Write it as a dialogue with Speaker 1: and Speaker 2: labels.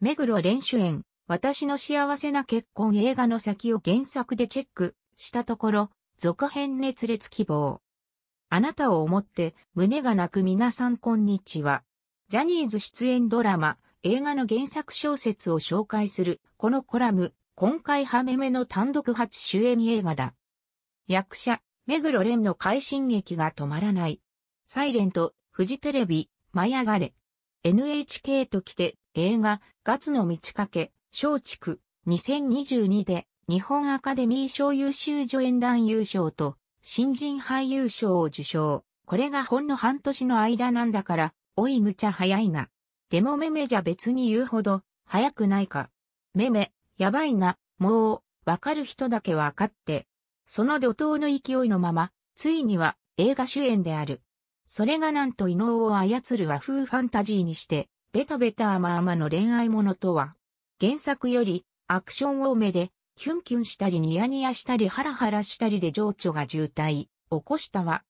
Speaker 1: 目黒連主演、私の幸せな結婚映画の先を原作でチェックしたところ、続編熱烈希望。あなたを思って胸が泣く皆さんこんにちは。ジャニーズ出演ドラマ、映画の原作小説を紹介する、このコラム、今回ハメめの単独初主演映画だ。役者、目黒蓮の快進撃が止まらない。サイレント、フジテレビ、舞い上がれ。NHK と来て映画ガツの満ち欠け、松竹2022で日本アカデミー賞優秀助演団優勝と新人俳優賞を受賞。これがほんの半年の間なんだから、おいむちゃ早いな。でもメメじゃ別に言うほど早くないか。メメ、やばいな、もう、わかる人だけわかって。その怒涛の勢いのまま、ついには映画主演であるそれがなんと異能を操る和風ファンタジーにして、ベタベタ甘々の恋愛ものとは、原作よりアクション多めで、キュンキュンしたりニヤニヤしたりハラハラしたりで情緒が渋滞、起こしたわ。